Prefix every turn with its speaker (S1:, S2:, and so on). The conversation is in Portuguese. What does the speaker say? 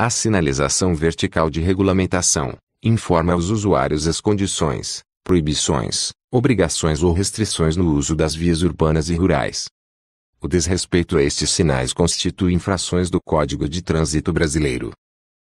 S1: A sinalização vertical de regulamentação informa aos usuários as condições, proibições, obrigações ou restrições no uso das vias urbanas e rurais. O desrespeito a estes sinais constitui infrações do Código de Trânsito Brasileiro,